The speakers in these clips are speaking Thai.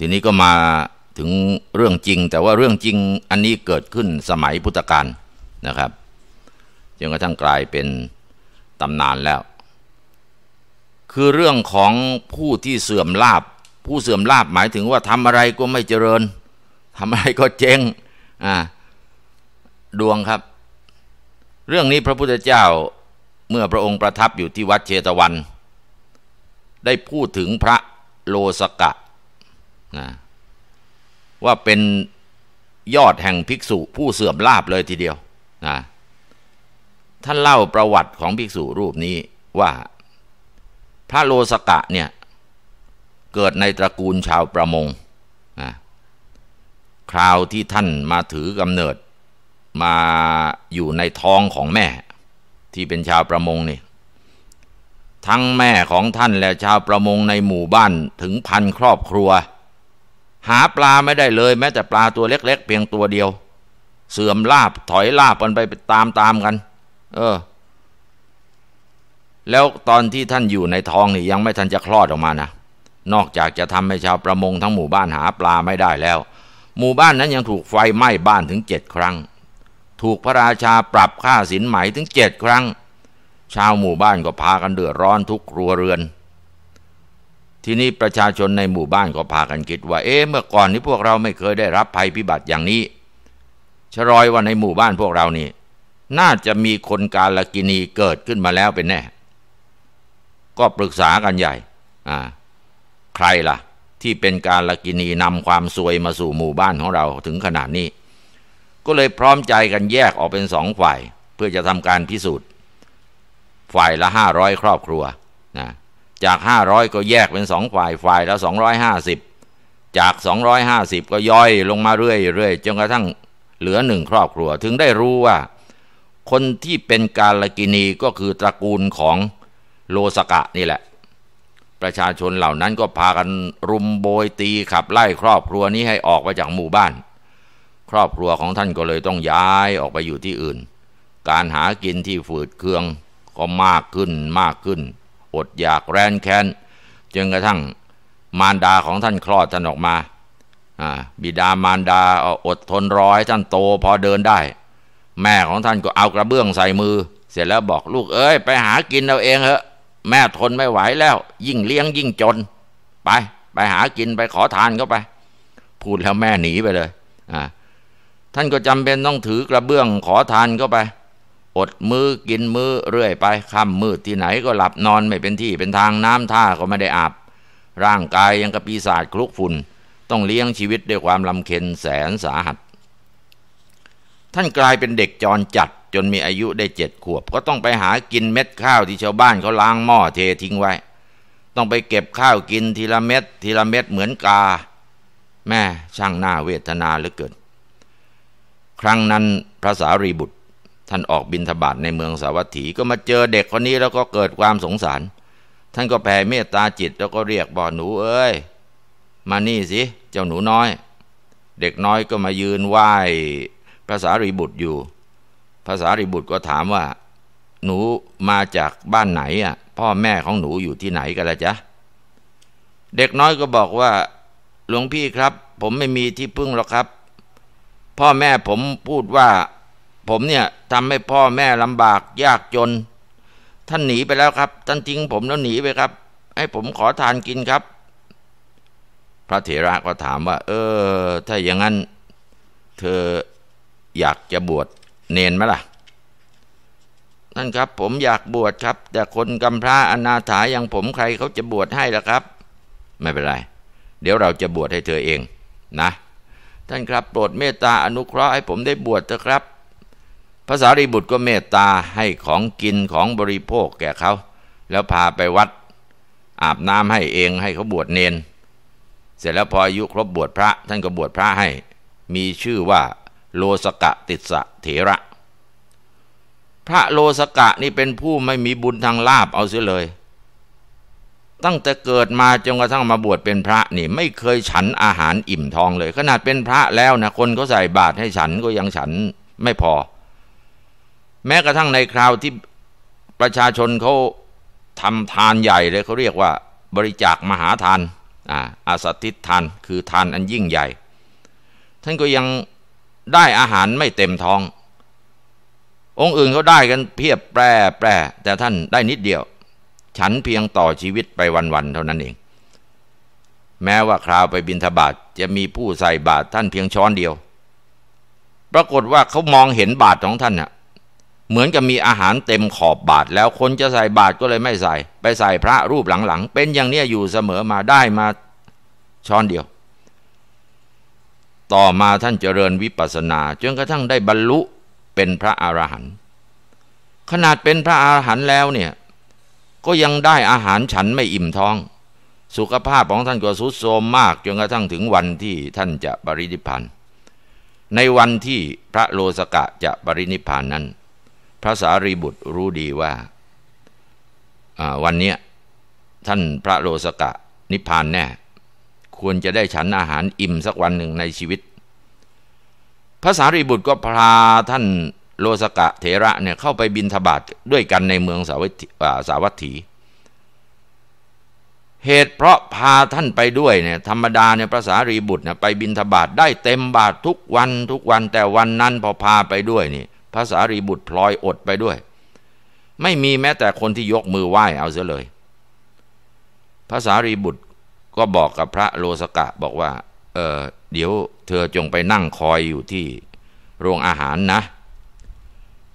ทีนี้ก็มาถึงเรื่องจริง แต่ว่าเรื่องจริงอันนี้เกิดขึ้นสมัยพุทธกาลนะครับจนกระทั่งกลายเป็นตำนานแล้ว คือเรื่องของผู้ที่เสื่อมลาบ ผู้เสื่อมลาบหมายถึงว่าทำอะไรก็ไม่เจริญทำอะไรก็เจ๊งอ่าดวงครับ เรื่องนี้พระพุทธเจ้าเมื่อพระองค์ประทับอยู่ที่วัดเชตวัน ได้พูดถึงพระโลสกะนะว่าเป็นยอดแห่งภิกษุผู้เสื่อมลาบเลยทีเดียวนะท่านเล่าประวัติของภิกษุรูปนี้ว่า พระโลสกะเนี่ย เกิดในตระกูลชาวประมงนะคราวที่ท่านมาถือกำเนิด มาอยู่ในท้องของแม่ที่เป็นชาวประมงนี่ ทั้งแม่ของท่านและชาวประมงในหมู่บ้านถึงพันครอบครัวหาปลาไม่ได้เลย แม้แต่ปลาตัวเล็ก ๆ เพียงตัวเดียว เสื่อมลาบถอยลาบกันไปตามตามกัน เออ แล้วตอนที่ท่านอยู่ในท้องนี่ยังไม่ทันจะคลอดออกมานะนอกจากจะทำให้ชาวประมงทั้งหมู่บ้านหาปลาไม่ได้แล้ว หมู่บ้านนั้นยังถูกไฟไหม้บ้านถึงเจ็ดครั้ง ถูกพระราชาปรับค่าสินไหมถึงเจ็ดครั้ง ชาวหมู่บ้านก็พากันเดือดร้อนทุกครัวเรือนทีนี้ประชาชนในหมู่บ้านก็พากันคิด ว่า เอ๊ะเมื่อก่อนนี้พวกเราไม่เคยได้รับภัยพิบัติอย่างนี้ชรอยว่าในหมู่บ้านพวกเรานี่น่าจะมีคนกาลกินีเกิดขึ้นมาแล้วเป็นแน่ก็ปรึกษากันใหญ่ อ่า ใครล่ะ ที่เป็นการลกินีนำความซวยมาสู่หมู่บ้านของเราถึงขนาดนี้ ก็เลยพร้อมใจกันแยกออกเป็นสองฝ่าย เพื่อจะทำการพิสูจน์ฝ่ายละห้าร้อยครอบครัวนะจาก 500 ก็แยกเป็นสองฝ่ายฝ่ายละ250จาก 250ก็ย่อยลงมาเรื่อยๆจนกระทั่งเหลือหนึ่งครอบครัวถึงได้รู้ว่าคนที่เป็นกาลกินีก็คือตระกูลของโลสกะนี่แหละ ประชาชนเหล่านั้นก็พากันรุมโบยตีขับไล่ครอบครัวนี้ให้ออกไปจากหมู่บ้าน ครอบครัวของท่านก็เลยต้องย้ายออกไปอยู่ที่อื่น การหากินที่ฝืดเคืองก็มากขึ้นมากขึ้นอดอยากแรนแค้นจนกระทั่งมารดาของท่านคลอดท่านออกมา บิดามารดาอดทนรอ ให้ท่านโตพอเดินได้ แม่ของท่านก็เอากระเบื้องใส่มือ เสร็จแล้วบอกลูกเอ้ยไปหากินเอาเองเถอะแม่ทนไม่ไหวแล้ว ยิ่งเลี้ยงยิ่งจน ไป ไปหากินไปขอทานก็ไป พูดแล้วแม่หนีไปเลย ท่านก็จำเป็นต้องถือกระเบื้องขอทานก็ไปอดมือ้อกินมือ้อเรื่อยไปค่ำมืดที่ไหนก็หลับนอนไม่เป็นที่เป็นทางน้ำท่าก็ไม่ได้อาบร่างกายยังกระปีศาจคลุกฝุ่นต้องเลี้ยงชีวิตด้วยความลำเค็นแสนสาหัส ท่านกลายเป็นเด็กจรจัด จนมีอายุได้เจ็ดขวบ ก็ต้องไปหากินเม็ดข้าวที่ชาวบ้านเขาล้างหม้อเททิ้งไว้ ต้องไปเก็บข้าวกินทีละเม็ดทีละเม็ดเหมือนกา แม่ช่างหน้าเวทนาเหลือเกินครั้งนั้นพระสารีบุตรท่านออกบินธบัตในเมืองสาวัตถีก็มาเจอเด็กคนนี้แล้วก็เกิดความสงสารท่านก็แผ่เมตตาจิตแล้วก็เรียกบ่อหนูเอ้ยมานี่สิเจ้าหนูน้อย เด็กน้อยก็มายืนไหว้ภาษารีบุตรอยู่ภาษารีบุตรก็ถามว่า หนูมาจากบ้านไหน อ่ะ พ่อแม่ของหนูอยู่ที่ไหนกันล่ะจ๊ะเด็กน้อยก็บอกว่า หลวงพี่ครับผมไม่มีที่พึ่งหรอกครับ พ่อแม่ผมพูดว่าผมเนี่ยทำให้พ่อแม่ลำบาก ยากจน ท่านหนีไปแล้วครับ ท่านทิ้งผมแล้วหนีไปครับ ให้ผมขอทานกินครับ พระเถระก็ถามว่า เออ ถ้าอย่างนั้น เธออยากจะบวชเนนไหมล่ะนั่นครับ ผมอยากบวชครับ แต่คนกำพร้าอนาถาอย่างผมใครเขาจะบวชให้ล่ะครับ ไม่เป็นไร เดี๋ยวเราจะบวชให้เธอเองนะ ท่านครับโปรดเมตตาอนุเคราะห์ให้ผมได้บวชเถอะครับภาษารีบุตรก็เมตตาให้ของกินของบริโภคแก่เขา แล้วพาไปวัดอาบน้ำให้เองให้เขาบวชเนน เสร็จแล้วพออายุครบบวชพระท่านก็บวชพระให้ มีชื่อว่า โลสกะติสะเถระ พระโลสกะนี่เป็นผู้ไม่มีบุญทางลาบเอาเสียเลย ตั้งแต่เกิดมาจนกระทั่งมาบวชเป็นพระนี่ ไม่เคยฉันอาหารอิ่มท้องเลย ขนาดเป็นพระแล้วนะคนเขาใส่บาตรให้ฉันก็ยังฉันไม่พอแม้กระทั่งในคราวที่ประชาชนเขาทำทานใหญ่เลยเขาเรียกว่าบริจาคมหาทานอาอาสัตติทานคือทานอันยิ่งใหญ่ ท่านก็ยังได้อาหารไม่เต็มท้อง องค์อื่นเขาได้กันเพียบแปรแปรแต่ท่านได้นิดเดียว ฉันเพียงต่อชีวิตไปวันๆเท่านั้นเอง แม้ว่าคราวไปบินทบาทจะมีผู้ใส่บาตรท่านเพียงช้อนเดียวปรากฏว่าเขามองเห็นบาตรของท่านน่ะเหมือนกับมีอาหารเต็มขอบบาทแล้วคนจะใส่บาทก็เลยไม่ใส่ ไปใส่พระรูปหลังๆเป็นอย่างนี้อยู่เสมอมาได้มา ช้อนเดียวต่อมาท่านเจริญวิปัสสนาจนกระทั่งได้บรรลุเป็นพระอรหันต์ขนาดเป็นพระอรหันต์แล้วเนี่ยก็ยังได้อาหารฉันไม่อิ่มท้อง สุขภาพของท่านก็ทรุดโทรมมากจนกระทั่งถึงวันที่ท่านจะปรินิพพานในวันที่พระโลสกะจะปรินิพพานนั้นพระสารีบุตรรู้ดีว่าวันนี้ท่านพระโลสกะนิพพานแน่ควรจะได้ฉันอาหารอิ่มสักวันหนึ่งในชีวิตพระสารีบุตรก็พาท่านโลสกะเถระเนี่ยเข้าไปบินธบาตด้วยกันในเมืองสาวัตถาถีเหตุเพราะพาท่านไปด้วยเนี่ยธรรมดาเนี่ยพระสารีบุตรเนี่ยไปบินธบาตได้เต็มบาททุกวันทุกวันแต่วันนั้นพอพาไปด้วยนี่ภาษารีบุตรพลอยอดไปด้วย ไม่มีแม้แต่คนที่ยกมือไหว้เอาเสียเลย ภาษารีบุตรก็บอกกับพระโลสกะบอกว่า เออเดี๋ยวเธอจงไปนั่งคอยอยู่ที่โรงอาหารนะ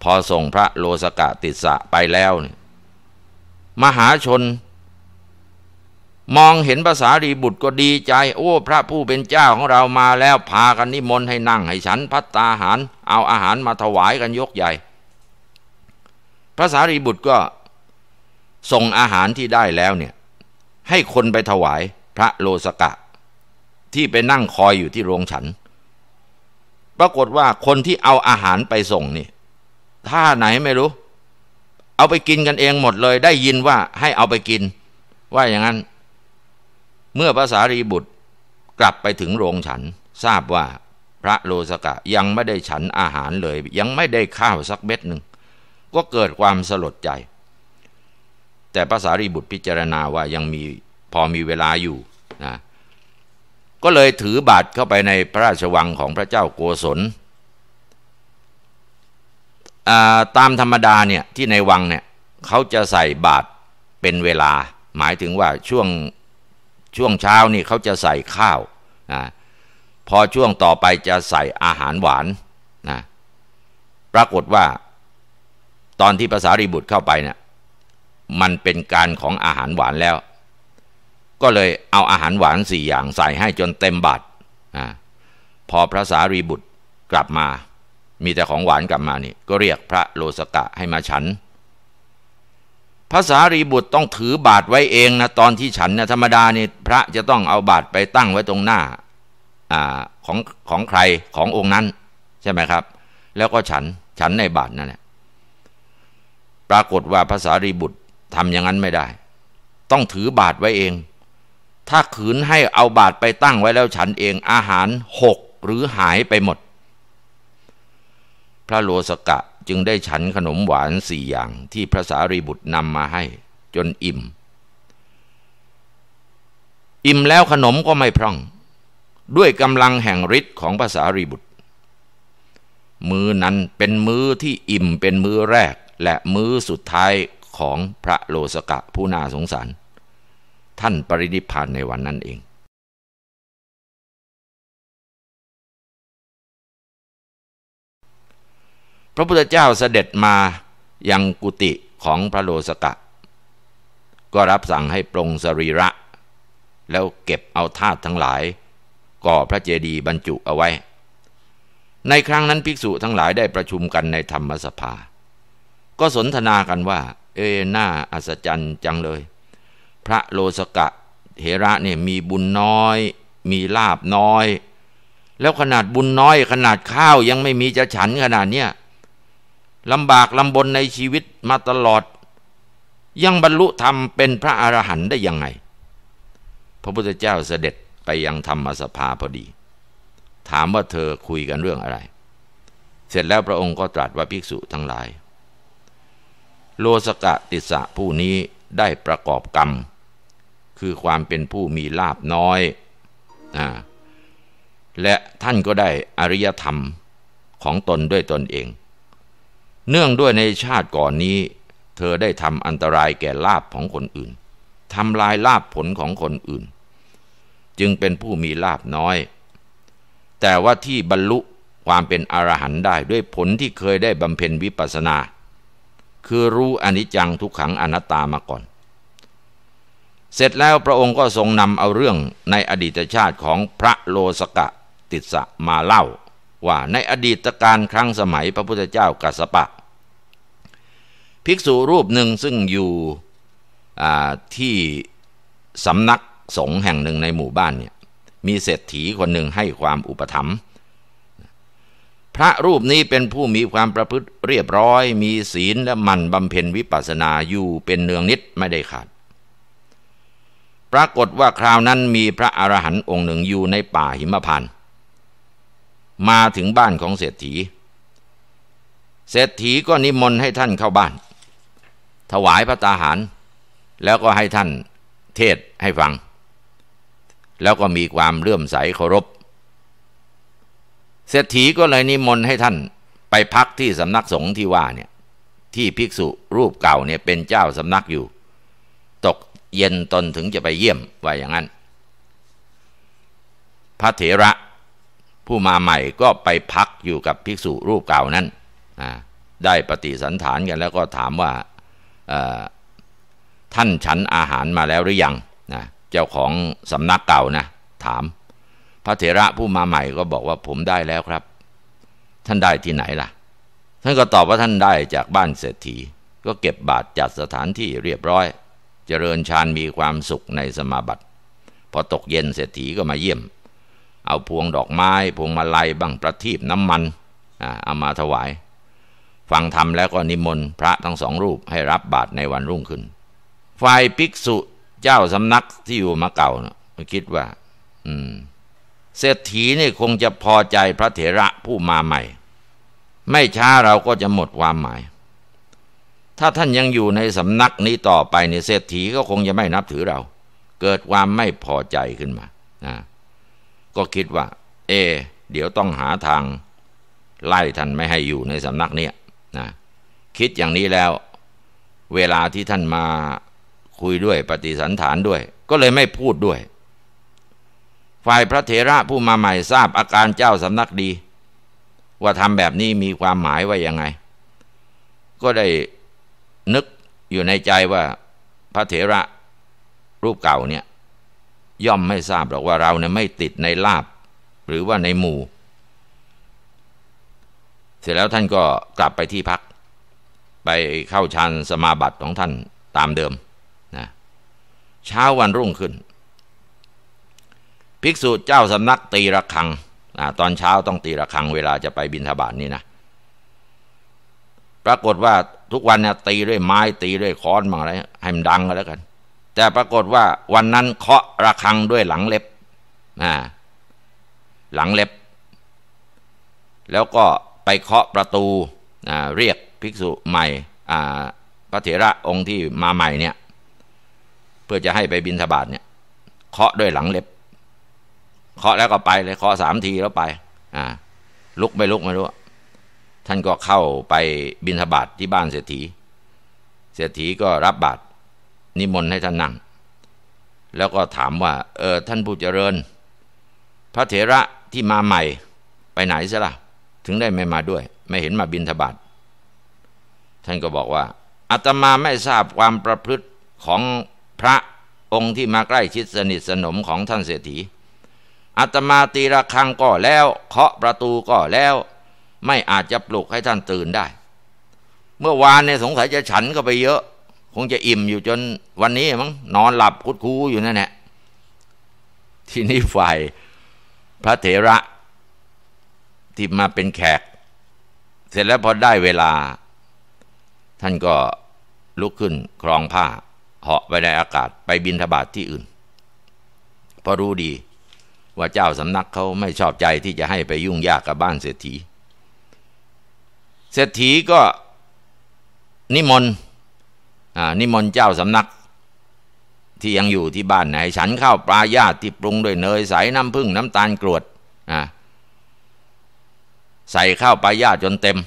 พอส่งพระโลสกะติดสะไปแล้ว มหาชนมองเห็นภาษารีบุตรก็ดีใจ โอ้พระผู้เป็นเจ้าของเรามาแล้วพากันนิมนต์ให้นั่งให้ฉันพัตตาหาร เอาอาหารมาถวายกันยกใหญ่ภาษารีบุตรก็ ส่งอาหารที่ได้แล้วเนี่ย ให้คนไปถวายพระโลสกะ ที่ไปนั่งคอยอยู่ที่โรงฉัน ปรากฏว่าคนที่เอาอาหารไปส่งนี่ท่าไหนไม่รู้ เอาไปกินกันเองหมดเลย ได้ยินว่าให้เอาไปกิน ว่าอย่างนั้นเมื่อภาษารีบุตรกลับไปถึงโรงฉันทราบว่าพระโลสกะยังไม่ได้ฉันอาหารเลยยังไม่ได้ข้าวสักเม็ดหนึ่ง ก็เกิดความสลดใจ แต่ภาษารีบุตรพิจารณาว่ายังมีพอมีเวลาอยู่นะก็เลยถือบาตรเข้าไปในพระราชวังของพระเจ้าโกศลตามธรรมดาเนี่ยที่ในวังเนี่ยเขาจะใส่บาตรเป็นเวลา หมายถึงว่าช่วงช่วงเช้านี่เขาจะใส่ข้าวนะพอช่วงต่อไปจะใส่อาหารหวานนะปรากฏว่าตอนที่ภาษารีบุตรเข้าไปเนะี่ย มันเป็นการของอาหารหวานแล้ว ก็เลยเอาอาหารหวานสี่อย่างใส่ให้จนเต็มบารนะพอพระสารีบุตรกลับมา มีแต่ของหวานกลับมานี่ ก็เรียกพระโลสกะให้มาฉันพระสารีบุตรต้องถือบาทไว้เองนะตอนที่ฉันนะธรรมดานี่พระจะต้องเอาบาทไปตั้งไว้ตรงหน้าอของของใครขององค์นั้นใช่ไหมครับ แล้วก็ฉันฉันในบาทนั่นแหละปรากฏว่าพระสารีบุตรทำอย่างนั้นไม่ได้ ต้องถือบาทไว้เอง ถ้าขืนให้เอาบาทไปตั้งไว้แล้วฉันเองอาหารหกหรือหายไปหมด พระโลสกะจึงได้ฉันขนมหวานสี่อย่างที่พระสารีบุตรนำมาให้จนอิ่ม อิ่มแล้วขนมก็ไม่พร่อง ด้วยกำลังแห่งฤทธิ์ของพระสารีบุตร มื้อนั้นเป็นมื้อที่อิ่มเป็นมื้อแรก และมื้อสุดท้ายของพระโลสกะผู้น่าสงสาร ท่านปรินิพานในวันนั้นเองพระพุทธเจ้าเสด็จมายังกุฏิของพระโลสกะ ก็รับสั่งให้ปรงสรีระ แล้วเก็บเอาธาตุทั้งหลายก่อพระเจดีย์บรรจุเอาไว้ ในครั้งนั้นภิกษุทั้งหลายได้ประชุมกันในธรรมสภา ก็สนทนากันว่า เอหน่าอัศจรรย์จังเลย พระโลสกะเถระเนี่ยมีบุญน้อย มีลาบน้อย แล้วขนาดบุญน้อย ขนาดข้าวยังไม่มีจะฉันขนาดเนี้ยลำบากลำบนในชีวิตมาตลอดยังบรรลุธรรมเป็นพระอรหันต์ได้ยังไง พระพุทธเจ้าเสด็จไปยังธรรมสภาพอดี ถามว่าเธอคุยกันเรื่องอะไร เสร็จแล้วพระองค์ก็ตรัสว่าภิกษุทั้งหลาย โลสกะติสะผู้นี้ได้ประกอบกรรม คือความเป็นผู้มีลาบน้อยอและท่านก็ได้อริยธรรมของตนด้วยตนเองเนื่องด้วยในชาติก่อนนี้ เธอได้ทำอันตรายแก่ลาบของคนอื่นทำลายลาบผลของคนอื่น จึงเป็นผู้มีลาบน้อย แต่ว่าที่บรรลุความเป็นอรหันต์ได้ด้วยผลที่เคยได้บำเพ็ญวิปัสสนา คือรู้อนิจจังทุกขังอนัตตามาก่อน เสร็จแล้วพระองค์ก็ทรงนำเอาเรื่องในอดีตชาติของพระโลสกะติสะมาเล่าว่าในอดีตการครั้งสมัยพระพุทธเจ้ากัสปะ ภิกษุรูปหนึ่งซึ่งอยู่ที่สำนักสงฆ์แห่งหนึ่งในหมู่บ้านเนี่ยมีเศรษฐีคนหนึ่งให้ความอุปถัมภ์พระรูปนี้เป็นผู้มีความประพฤติเรียบร้อย มีศีลและมันบำเพ็ญวิปัสสนาอยู่เป็นเนืองนิดไม่ได้ขาด ปรากฏว่าคราวนั้นมีพระอรหันต์องค์หนึ่งอยู่ในป่าหิมพานต์มาถึงบ้านของเศรษฐี เศรษฐีก็นิมนต์ให้ท่านเข้าบ้าน ถวายพระตาหาร แล้วก็ให้ท่าน เทศให้ฟัง แล้วก็มีความเลื่อมใสเคารพเศรษฐีก็เลยนิมนต์ให้ท่าน ไปพักที่สำนักสงฆ์ที่ว่าเนี่ย ที่ภิกษุรูปเก่าเนี่ยเป็นเจ้าสำนักอยู่ ตกเย็นตนถึงจะไปเยี่ยมว่าอย่างนั้น พระเถระผู้มาใหม่ก็ไปพักอยู่กับภิกษุรูปเก่านั้น ได้ปฏิสันฐานกันแล้ว ก็ถามว่าท่านฉันอาหารมาแล้วหรือยังนะเจ้าของสำนักเก่านะ ถาม พระเถระผู้มาใหม่ก็บอกว่าผมได้แล้วครับ ท่านได้ที่ไหนล่ะ ท่านก็ตอบว่าท่านได้จากบ้านเศรษฐี ก็เก็บบาทจัดสถานที่เรียบร้อย เจริญฌานมีความสุขในสมาบัติพอตกเย็นเศรษฐีก็มาเยี่ยมเอาพวงดอกไม้พวงมาลัยบังประทีปน้ำมันเอามาถวาย ฟังธรรมแล้วก็นิมนต์พระทั้งสองรูปให้รับบาตรในวันรุ่งขึ้น ฝ่ายภิกษุเจ้าสำนักที่อยู่มาเก่านะคิดว่า อืม เศรษฐีนี่คงจะพอใจพระเถระผู้มาใหม่ ไม่ช้าเราก็จะหมดความหมาย ถ้าท่านยังอยู่ในสำนักนี้ต่อไปในเศรษฐีก็คงจะไม่นับถือเรา เกิดความไม่พอใจขึ้นมานะก็คิดว่า เอ เดี๋ยวต้องหาทางไล่ท่านไม่ให้อยู่ในสำนักเนี้ยนะคิดอย่างนี้แล้ว เวลาที่ท่านมาคุยด้วยปฏิสันฐานด้วย ก็เลยไม่พูดด้วย ฝ่ายพระเถระผู้มาใหม่ทราบอาการเจ้าสำนักดี ว่าทำแบบนี้มีความหมายว่ายังไง ก็ได้นึกอยู่ในใจว่า พระเถระรูปเก่าเนี่ยย่อมไม่ทราบหรอกว่าเราเนี่ยไม่ติดในลาบหรือว่าในหมู่ เสร็จแล้วท่านก็กลับไปที่พัก ไปเข้าฌานสมาบัติของท่านตามเดิมนะเช้าวันรุ่งขึ้น ภิกษุเจ้าสำนักตีระฆังตอนเช้าต้องตีระฆังเวลาจะไปบินธบาตนี่นะ ปรากฏว่าทุกวันเนี่ยตีด้วยไม้ตีด้วยค้อนมาอะไรให้มันดังก็แล้วกันแต่ปรากฏว่าวันนั้นเคาะระฆังด้วยหลังเล็บนะหลังเล็บ แล้วก็ไปเคาะประตูนะเรียกภิกษุใหม่พระเถระองค์ที่มาใหม่เนี่ย เพื่อจะให้ไปบินทบาตเนี่ย เคาะด้วยหลังเล็บ เคาะแล้วก็ไปเลยเคาะสามทีแล้วไปลุกไม่ลุกไม่รู้ ท่านก็เข้าไปบินทบาทที่บ้านเศรษฐีเศรษฐีก็รับบาตรนิมนต์ให้ท่านนั่ง แล้วก็ถามว่า เออท่านผู้เจริญ พระเถระที่มาใหม่ไปไหนซะละ่ะถึงได้ไม่มาด้วย ไม่เห็นมาบินทบาทท่านก็บอกว่าอาตมาไม่ทราบความประพฤติของพระองค์ที่มาใกล้ชิดสนิทสนมของท่านเศรษฐีอาตมาตีระฆังก็แล้วเคาะประตูก็แล้ว ไม่อาจจะปลุก ให้ท่านตื่นได้ เมื่อวานในสงสัยจะฉันก็ไปเยอะคงจะอิ่มอยู่จนวันนี้มั้งนอนหลับคุดคูอยู่นั่นแหละทีนี้ฝ่ายพระเถระ ที่มาเป็นแขก เสร็จแล้วพอได้เวลา ท่านก็ลุกขึ้นครองผ้า เหาะไปในอากาศ ไปบินธบาทที่อื่นพราะรู้ดีว่าเจ้าสำนักเขาไม่ชอบใจที่จะให้ไปยุ่งยากกับบ้านเศรษฐีเศรษฐีก็นิมนต์นิมนต์เจ้าสำนัก ที่ยังอยู่ที่บ้านไหน ฉันข้าวปลาญาติที่ปรุงด้วยเนยใสน้ำผึ้งน้ำตาลกรวดใส่ข้าวปลาญาติจนเต็ม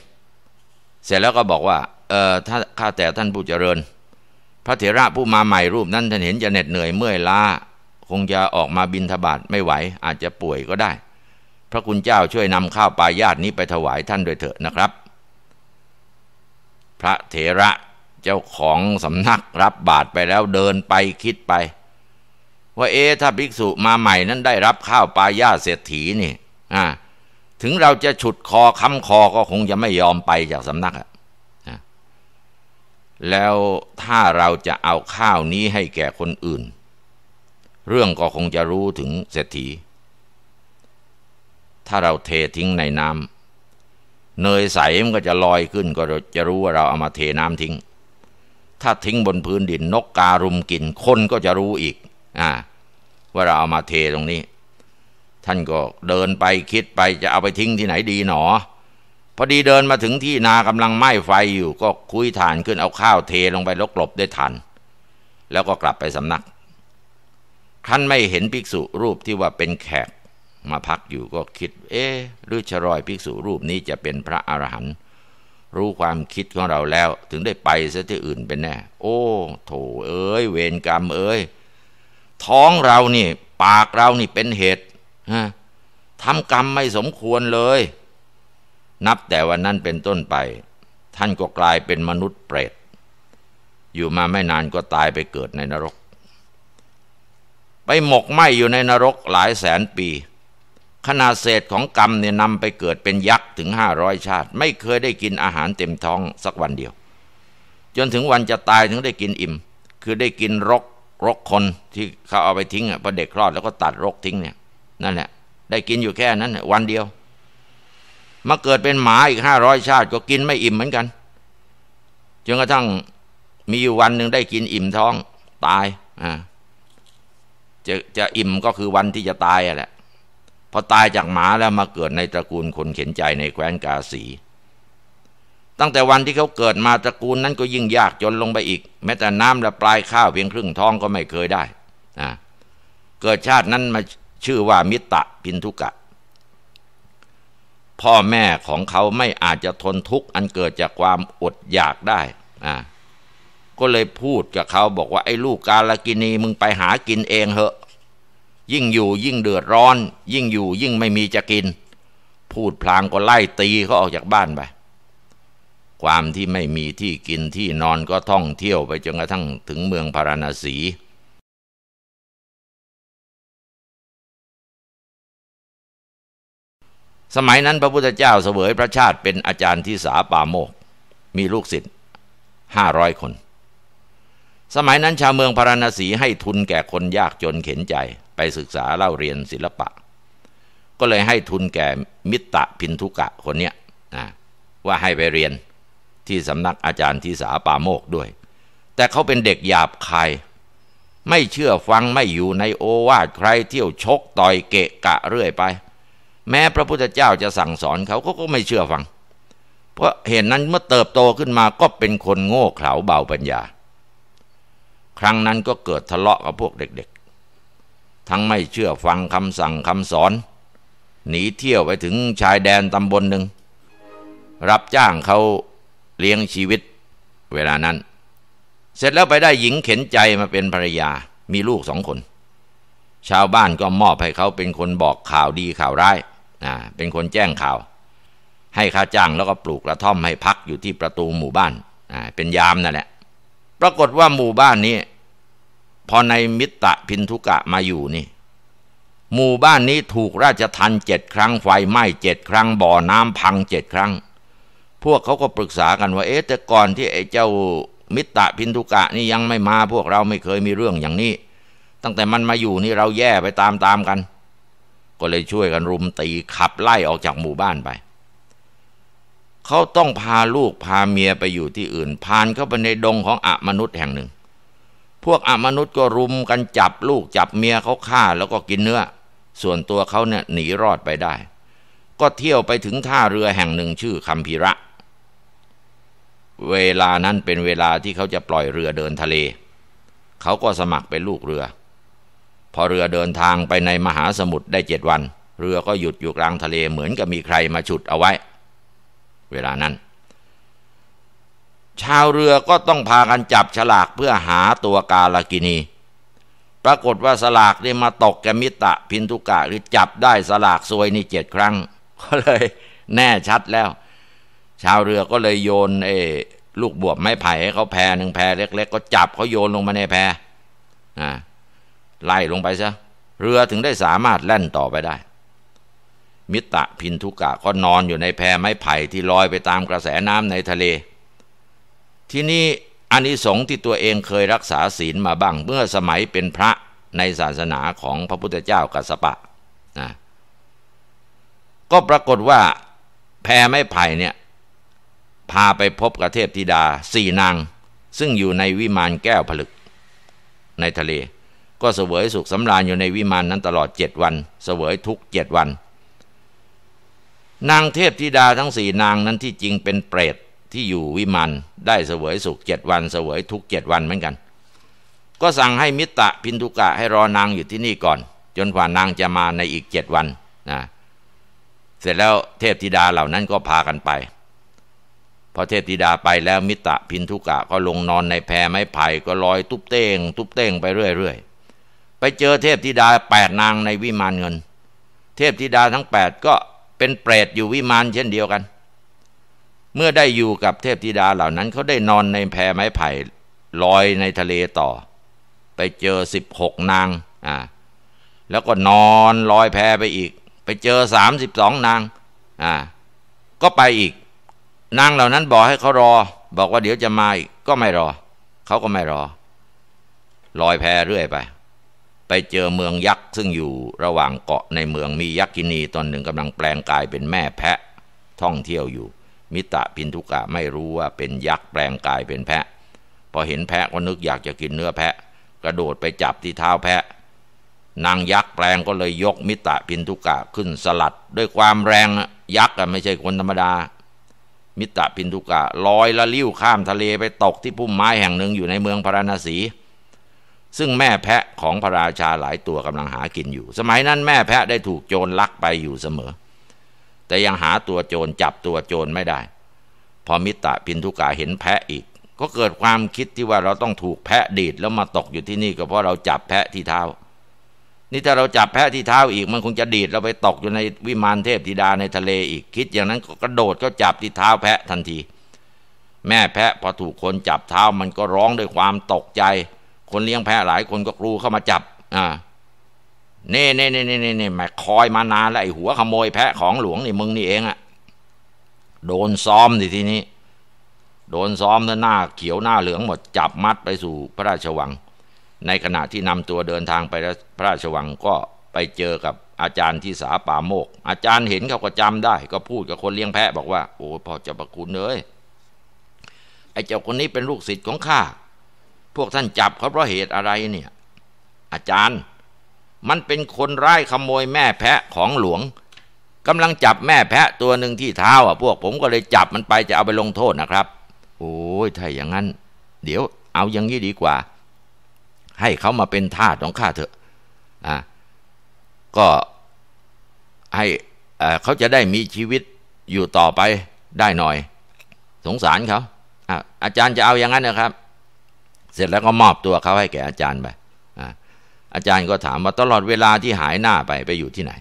เสร็จแล้วก็บอกว่า เออถ้าข้าแต่ท่านผู้เจริญ พระเถระผู้มาใหม่รูปนั้นท่านเห็นจะเหน็ดเหนื่อยเมื่อยล้าคงจะออกมาบินทบาทไม่ไหว อาจจะป่วยก็ได้ พระคุณเจ้าช่วยนำข้าวปลาญาตินี้ไปถวายท่านด้วยเถอะนะครับ พระเถระเจ้าของสำนักรับบาตรไปแล้วเดินไปคิดไป ว่า เอ๊ถ้าภิกษุมาใหม่นั้นได้รับข้าวปลาย่าเศรษฐีนี่อ่าถึงเราจะฉุดคอคำคอก็คงจะไม่ยอมไปจากสำนักอะแล้วถ้าเราจะเอาข้าวนี้ให้แก่คนอื่น เรื่องก็คงจะรู้ถึงเศรษฐี ถ้าเราเททิ้งในน้ำเนยใสมันก็จะลอยขึ้น ก็จะรู้ว่าเราเอามาเทน้ำทิ้งถ้าทิ้งบนพื้นดินนกการุมกินคนก็จะรู้อีกอ่าว่าเราเอามาเทตรงนี้ ท่านก็เดินไปคิดไปจะเอาไปทิ้งที่ไหนดีหนอ พอดีเดินมาถึงที่นากำลังไหม้ไฟอยู่ ก็คุยฐานขึ้นเอาข้าวเทลงไปลกลบได้ทัน แล้วก็กลับไปสำนัก ท่านไม่เห็นภิกษุรูปที่ว่าเป็นแขก มาพักอยู่ก็คิด เอ๊หรือชรอยภิกษุรูปนี้จะเป็นพระอรหันต์รู้ความคิดของเราแล้วถึงได้ไปซะที่อื่นเป็นแน่โอ้โถเอ้ยเวรกรรมเอ้ย ท้องเรานี่ ปากเรานี่เป็นเหตุฮะทำกรรมไม่สมควรเลย นับแต่วันนั้นเป็นต้นไป ท่านก็กลายเป็นมนุษย์เปรตอยู่มาไม่นานก็ตายไปเกิดในนรก ไปหมกไหมอยู่ในนรกหลายแสนปีขนาดเศษของกรรมเนี่ยนำไปเกิดเป็นยักษ์ถึงห้าร้อยชาติ ไม่เคยได้กินอาหารเต็มท้องสักวันเดียว จนถึงวันจะตายถึงได้กินอิ่ม คือได้กินรกรกคนที่เขาเอาไปทิ้งอ่ะพอเด็กคลอดแล้วก็ตัดรกทิ้งเนี่ย นั่นแหละได้กินอยู่แค่นั้นวันเดียวมาเกิดเป็นหมาอีกห้าร้อยชาติก็กินไม่อิ่มเหมือนกัน จนกระทั่งมีอยู่วันหนึ่งได้กินอิ่มท้องตายอ่าจะจะอิ่มก็คือวันที่จะตายอ่ะแหละพอตายจากหมาแล้วมาเกิดในตระกูลคนเข็นใจในแคว้นกาสี ตั้งแต่วันที่เขาเกิดมาตระกูลนั้นก็ยิ่งยากจนลงไปอีก แม้แต่น้ำและปลายข้าวเพียงครึ่งท้องก็ไม่เคยได้นะเกิดชาตินั้นมาชื่อว่ามิตะพินทุกะ พ่อแม่ของเขาไม่อาจจะทนทุกข์อันเกิดจากความอดอยากได้นะก็เลยพูดกับเขาบอกว่าไอ้ลูกกาลกินีมึงไปหากินเอง เหอะยิ่งอยู่ยิ่งเดือดร้อนยิ่งอยู่ยิ่งไม่มีจะกิน พูดพลางก็ไล่ตีเขาออกจากบ้านไป ความที่ไม่มีที่กินที่นอนก็ท่องเที่ยวไปจนกระทั่งถึงเมืองพาราณสี สมัยนั้นพระพุทธเจ้าเสวยพระชาติเป็นอาจารย์ที่สาป่าโมก มีลูกศิษย์ห้าร้อยคน สมัยนั้นชาวเมืองพาราณสีให้ทุนแก่คนยากจนเข็นใจไปศึกษาเล่าเรียนศิลปะ ก็เลยให้ทุนแก่มิตรพินทุกะคนเนี้ยว่าให้ไปเรียนที่สำนักอาจารย์ที่สาปาโมกด้วย แต่เขาเป็นเด็กหยาบคายไม่เชื่อฟังไม่อยู่ในโอวาทใครเที่ยวชกต่อยเกะกะเรื่อยไป แม้พระพุทธเจ้าจะสั่งสอนเขาเขาก็ไม่เชื่อฟัง เพราะเหตุนนั้นเมื่อเติบโตขึ้นมาก็เป็นคนโง่เขลาเบาปัญญา ครั้งนั้นก็เกิดทะเลาะกับพวกเด็กทั้งไม่เชื่อฟังคำสั่งคำสอน หนีเที่ยวไปถึงชายแดนตำบลหนึ่ง รับจ้างเขาเลี้ยงชีวิต เวลานั้น เสร็จแล้วไปได้หญิงเข็นใจมาเป็นภรรยามีลูกสองคน ชาวบ้านก็มอบให้เขาเป็นคนบอกข่าวดีข่าวร้ายเป็นคนแจ้งข่าว ให้ค่าจ้างแล้วก็ปลูกกระท่อมให้พักอยู่ที่ประตูหมู่บ้าน เป็นยามนั่นแหละปรากฏว่าหมู่บ้านนี้พอในมิตรพินทุกะมาอยู่นี่ หมู่บ้านนี้ถูกราชทันเจ็ดครั้งไฟไหม้เจ็ดครั้งบ่อน้ำพังเจ็ดครั้ง พวกเขาก็ปรึกษากันว่าเอ๊ะแต่ก่อนที่ไอ้เจ้ามิตรพินทุกะนี่ยังไม่มาพวกเราไม่เคยมีเรื่องอย่างนี้ ตั้งแต่มันมาอยู่นี่เราแย่ไปตามตามกัน ก็เลยช่วยกันรุมตีขับไล่ออกจากหมู่บ้านไป เขาต้องพาลูกพาเมียไปอยู่ที่อื่นพานเข้าไปในดงของอมนุษย์แห่งหนึ่งพวกอมนุษย์ก็รุมกันจับลูกจับเมียเขาฆ่าแล้วก็กินเนื้อ ส่วนตัวเขาเนี่ยหนีรอดไปได้ ก็เที่ยวไปถึงท่าเรือแห่งหนึ่งชื่อคัมพีระ เวลานั้นเป็นเวลาที่เขาจะปล่อยเรือเดินทะเลเขาก็สมัครเป็นลูกเรือ พอเรือเดินทางไปในมหาสมุทรได้เจ็ดวัน เรือก็หยุดอยู่กลางทะเลเหมือนกับมีใครมาฉุดเอาไว้ เวลานั้นชาวเรือก็ต้องพากันจับฉลากเพื่อหาตัวกาลกินี ปรากฏว่าสลากนี่มาตกแกมิตะพินทุกะหรือจับได้สลากซวยนี่เจ็ดครั้ง ก็เลยแน่ชัดแล้ว ชาวเรือก็เลยโยนเอลูกบวบไม้ไผ่ให้เขาแพรหนึ่งแพรเล็ก ๆก็จับเขาโยนลงมาในแพรอ่าไล่ลงไปซะเรือถึงได้สามารถแล่นต่อไปได้ มิตะพินทุกะก็นอนอยู่ในแพไม้ไผ่ที่ลอยไปตามกระแสน้ำในทะเลทีนี้อานิสงส์ที่ตัวเองเคยรักษาศีลมาบ้าง เมื่อสมัยเป็นพระในศาสนาของพระพุทธเจ้ากัสปะนะก็ปรากฏว่าแพรไม่ไผ่เนี่ยพาไปพบกระเทพธิดาสี่นางซึ่งอยู่ในวิมานแก้วผลึกในทะเล ก็เสวยสุขสำราญอยู่ในวิมานนั้นตลอดเจ็ดวัน เสวยทุกเจ็ดวัน นางเทพธิดาทั้งสี่นางนั้นที่จริงเป็นเปรตที่อยู่วิมานได้เสวยสุขเจ็ดวัน เสวยทุกเจ็ดวัน เหมือนกัน ก็สั่งให้มิตรพินทุกะให้รอนางอยู่ที่นี่ก่อน จนกว่านางจะมาในอีกเจ็ดวันนะเสร็จแล้วเทพธิดาเหล่านั้นก็พากันไป พอเทพธิดาไปแล้วมิตรพินทุกะก็ลงนอนในแพไม้ไผ่ ก็ลอยตุ๊บเต้งตุ๊บเต้งไปเรื่อย ๆ ไปเจอเทพธิดาแปดนางในวิมานเงินเทพธิดาทั้งแปดก็เป็นเปรตอยู่วิมานเช่นเดียวกันเมื่อได้อยู่กับเทพธิดาเหล่านั้น เขาได้นอนในแพไม้ไผ่ลอยในทะเลต่อ ไปเจอสิบหกนางอ่าแล้วก็นอนลอยแพไปอีก ไปเจอสามสิบสองนางอ่าก็ไปอีก นางเหล่านั้นบอกให้เขารอ บอกว่าเดี๋ยวจะมาอีกก็ไม่รอเขาก็ไม่รอลอยแพเรื่อยไปไปเจอเมืองยักษ์ ซึ่งอยู่ระหว่างเกาะในเมืองมียักษินีตอนหนึ่งกำลังแปลงกายเป็นแม่แพะท่องเที่ยวอยู่มิตะพินทุกะไม่รู้ว่าเป็นยักษ์แปลงกายเป็นแพะ พอเห็นแพะก็นึกอยากจะกินเนื้อแพะ กระโดดไปจับที่เท้าแพะ นางยักษ์แปลงก็เลยยกมิตะพินทุกะขึ้นสลัดด้วยความแรงยักษ์ไม่ใช่คนธรรมดา มิตะพินทุกะลอยละลิ้วข้ามทะเลไปตกที่พุ่มไม้แห่งหนึ่งอยู่ในเมืองพาราณสีซึ่งแม่แพะของพระราชาหลายตัวกำลังหากินอยู่ สมัยนั้นแม่แพะได้ถูกโจรลักไปอยู่เสมอแต่ยังหาตัวโจรจับตัวโจรไม่ได้ พอมิตรพินทุกาเห็นแพะอีก ก็เกิดความคิดที่ว่าเราต้องถูกแพะดีดแล้วมาตกอยู่ที่นี่ก็เพราะเราจับแพะที่เท้านี่ถ้าเราจับแพะที่เท้าอีก มันคงจะดีดเราไปตกอยู่ในวิมานเทพธิดาในทะเลอีก คิดอย่างนั้นก็กระโดดก็จับที่เท้าแพะทันที แม่แพะพอถูกคนจับเท้ามันก็ร้องด้วยความตกใจ คนเลี้ยงแพะหลายคนก็กรูเข้ามาจับ อ่านี่นี่นี่นี่นี่่ม่คอยมานานแล้วไอ้หัวขโมยแพะของหลวงนี่มึงนี่เองอะ โดนซ้อมดิทีนี้ โดนซ้อมหน้าเขียวหน้าเหลือง หมดจับมัดไปสู่พระราชวัง ในขณะที่นำตัวเดินทางไปพระราชวังก็ไปเจอกับอาจารย์ที่สาป่าโมก อาจารย์เห็นเขาก็จำได้ ก็พูดกับคนเลี้ยงแพะ บอกว่า โอ้พ่อเจ้าประคุณเลยไอ้เจ้าคนนี้เป็นลูกศิษย์ของข้า พวกท่านจับเขาเพราะเหตุอะไรเนี่ย อาจารย์มันเป็นคนร้าย ขโมยแม่แพะ ของหลวงกำลังจับแม่แพะ ตัวหนึ่งที่เท้าอ่ะพวกผมก็เลยจับมันไปจะเอาไปลงโทษนะครับโอ้ยถ้าอย่างนั้น เดี๋ยวเอาอย่างนี้ดีกว่า ให้เขามาเป็นทาสของข้าเถอะอ่ะก็ให้เขาจะได้มีชีวิตอยู่ต่อไปได้หน่อย สงสารเขาอาจารย์จะเอาอย่างนั้นนะครับ เสร็จแล้วก็มอบตัวเขาให้แก่อาจารย์ไปอาจารย์ก็ถามว่าตลอดเวลาที่หายหน้าไปไปอยู่ที่ไหน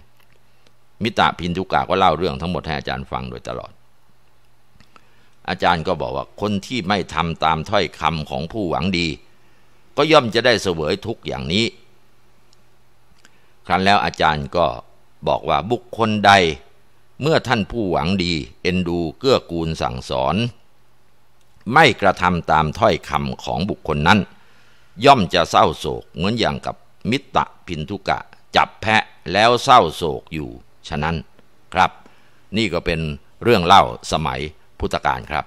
มิตรพินทุกาก็เล่าเรื่องทั้งหมดให้อาจารย์ฟังโดยตลอด อาจารย์ก็บอกว่าคนที่ไม่ทำตามถ้อยคำของผู้หวังดี ก็ย่อมจะได้เสวยทุกอย่างนี้ ครั้นแล้วอาจารย์ก็บอกว่าบุคคลใดเมื่อท่านผู้หวังดี เอ็นดูเกื้อกูลสั่งสอน ไม่กระทำตามถ้อยคำของบุคคลนั้น ย่อมจะเศร้าโศกเหมือนอย่างกับมิตะพินทุกะจับแพะแล้วเศร้าโศกอยู่ฉะนั้นครับ นี่ก็เป็นเรื่องเล่าสมัยพุทธกาลครับ